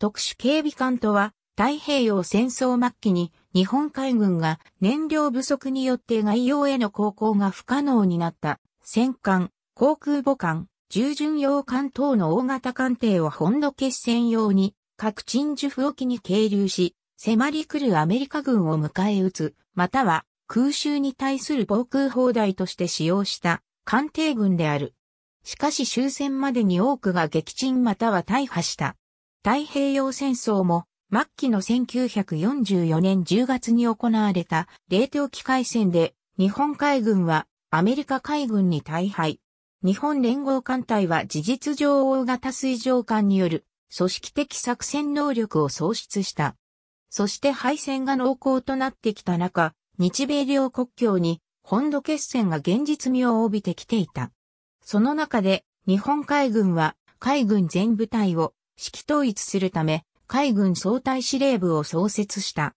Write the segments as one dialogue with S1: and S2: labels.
S1: 特殊警備艦とは、太平洋戦争末期に日本海軍が燃料不足によって外洋への航行が不可能になった戦艦、航空母艦、従巡洋艦等の大型艦艇を本土決戦用に各鎮守府沖に係留し、迫り来るアメリカ軍を迎え撃つ、または空襲に対する防空砲台として使用した艦艇軍である。しかし終戦までに多くが撃沈または大破した。太平洋戦争も末期の1944年10月に行われた冷凍機海戦で日本海軍はアメリカ海軍に大敗。日本連合艦隊は事実上大型水上艦による組織的作戦能力を喪失した。そして敗戦が濃厚となってきた中、日米両国境に本土決戦が現実味を帯びてきていた。その中で日本海軍は海軍全部隊を指揮統一するため、海軍総隊司令部を創設した。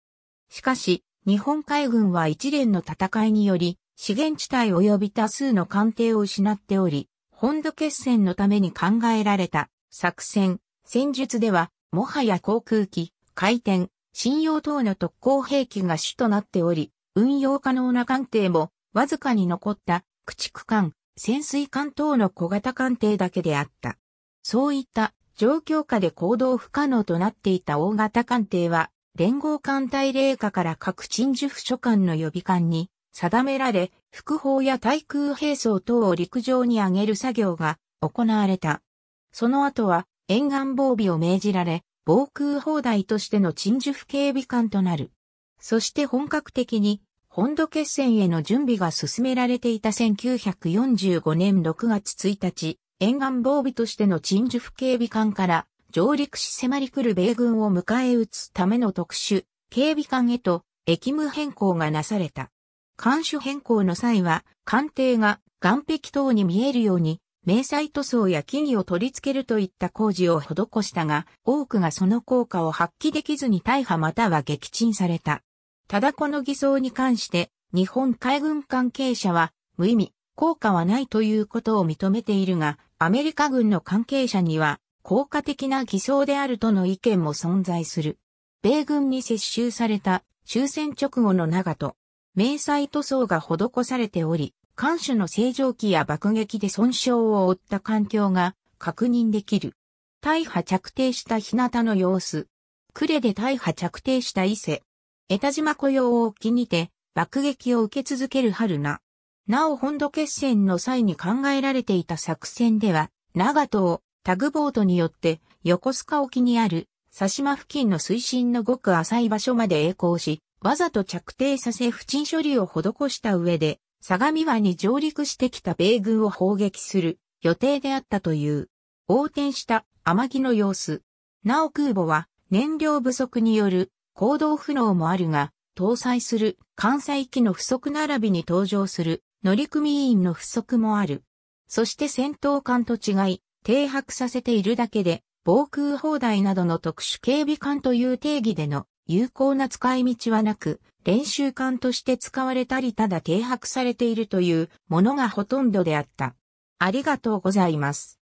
S1: しかし、日本海軍は一連の戦いにより、資源地帯及び多数の艦艇を失っており、本土決戦のために考えられた作戦、戦術では、もはや航空機、回転、信用等の特攻兵器が主となっており、運用可能な艦艇も、わずかに残った駆逐艦、潜水艦等の小型艦艇だけであった。そういった状況下で行動不可能となっていた大型艦艇は、連合艦隊令下から各鎮守府所管の予備艦に定められ、副砲や対空兵装等を陸上に上げる作業が行われた。その後は沿岸防備を命じられ、防空砲台としての鎮守府警備艦となる。そして本格的に本土決戦への準備が進められていた1945年6月1日、沿岸防備としての鎮守府警備艦から上陸し迫り来る米軍を迎え撃つための特殊警備艦へと駅務変更がなされた。艦種変更の際は艦艇が岸壁等に見えるように明細塗装や木々を取り付けるといった工事を施したが、多くがその効果を発揮できずに大破または撃沈された。ただこの偽装に関して、日本海軍関係者は、無意味、効果はないということを認めているが、アメリカ軍の関係者には、効果的な偽装であるとの意見も存在する。米軍に接収された終戦直後の長門、迷彩塗装が施されており、艦首の正常機や爆撃で損傷を負った環境が確認できる。大破着底した日向の様子。呉で大破着底した伊勢。江田島雇用を機にて爆撃を受け続ける春菜。なお本土決戦の際に考えられていた作戦では、長門をタグボートによって横須賀沖にある佐島付近の水深のごく浅い場所まで栄光し、わざと着底させ不沈処理を施した上で、相模湾に上陸してきた米軍を砲撃する予定であったという、横転した天城の様子。なお空母は燃料不足による行動不能もあるが、搭載する関西機の不足並びに登場する乗組員の不足もある。そして戦闘艦と違い、停泊させているだけで、防空砲台などの特殊警備艦という定義での有効な使い道はなく、練習艦として使われたりただ停泊されているというものがほとんどであった。ありがとうございます。